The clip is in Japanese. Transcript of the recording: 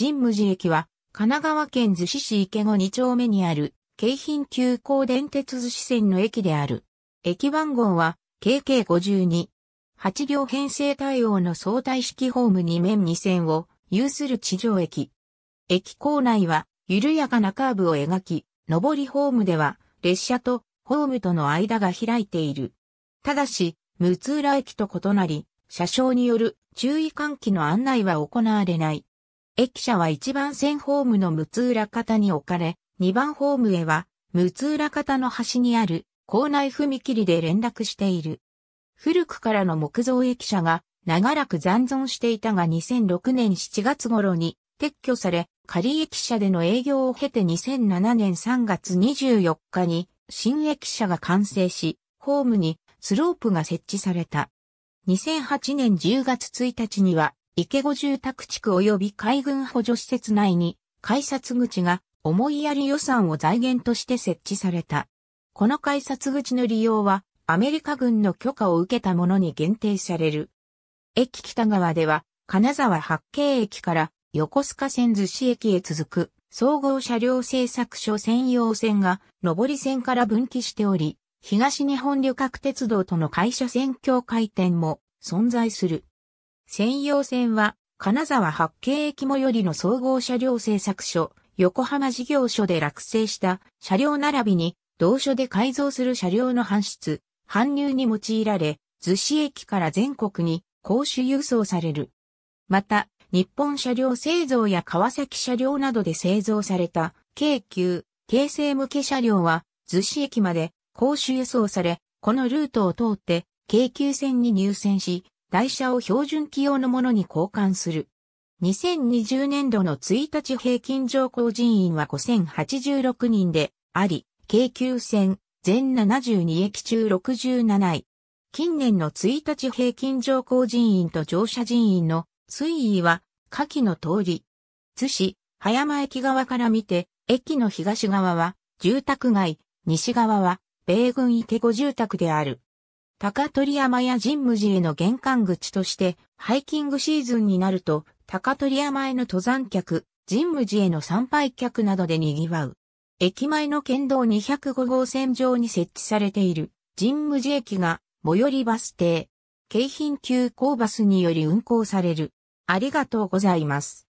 神武寺駅は、神奈川県逗子市池後2丁目にある、京浜急行電鉄逗子線の駅である。駅番号は、KK52。8両編成対応の相対式ホーム2面2線を有する地上駅。駅構内は緩やかなカーブを描き、上りホームでは列車とホームとの間が開いている。ただし、六浦駅と異なり、車掌による注意喚起の案内は行われない。駅舎は1番線ホームの六浦方に置かれ、2番ホームへは、六浦方の端にある、校内踏切で連絡している。古くからの木造駅舎が、長らく残存していたが2006年7月頃に、撤去され、仮駅舎での営業を経て2007年3月24日に、新駅舎が完成し、ホームにスロープが設置された。2008年10月1日には池後住宅地区及び海軍補助施設内に改札口が思いやり予算を財源として設置された。この改札口の利用はアメリカ軍の許可を受けたものに限定される。駅北側では金沢八景駅から横須賀線寿司駅へ続く総合車両製作所専用線が上り線から分岐しており、東日本旅客鉄道との会社線境回転も存在する。専用線は、金沢八景駅最寄りの総合車両製作所、横浜事業所で落成した車両並びに、同所で改造する車両の搬出、搬入に用いられ、逗子駅から全国に公衆輸送される。また、日本車両製造や川崎車両などで製造された、京急、京成向け車両は、逗子駅まで公衆輸送され、このルートを通って、京急線に入線し、台車を標準機用のものに交換する。2020年度の1日平均乗降人員は5086人であり、京急線全72駅中67位。近年の1日平均乗降人員と乗車人員の推移は下記の通り。津市、葉山駅側から見て、駅の東側は住宅街、西側は米軍池子住宅である。高取山や神武寺への玄関口として、ハイキングシーズンになると、高取山への登山客、神武寺への参拝客などで賑わう。駅前の県道205号線上に設置されている神武寺駅が最寄りバス停、京浜急行バスにより運行される。ありがとうございます。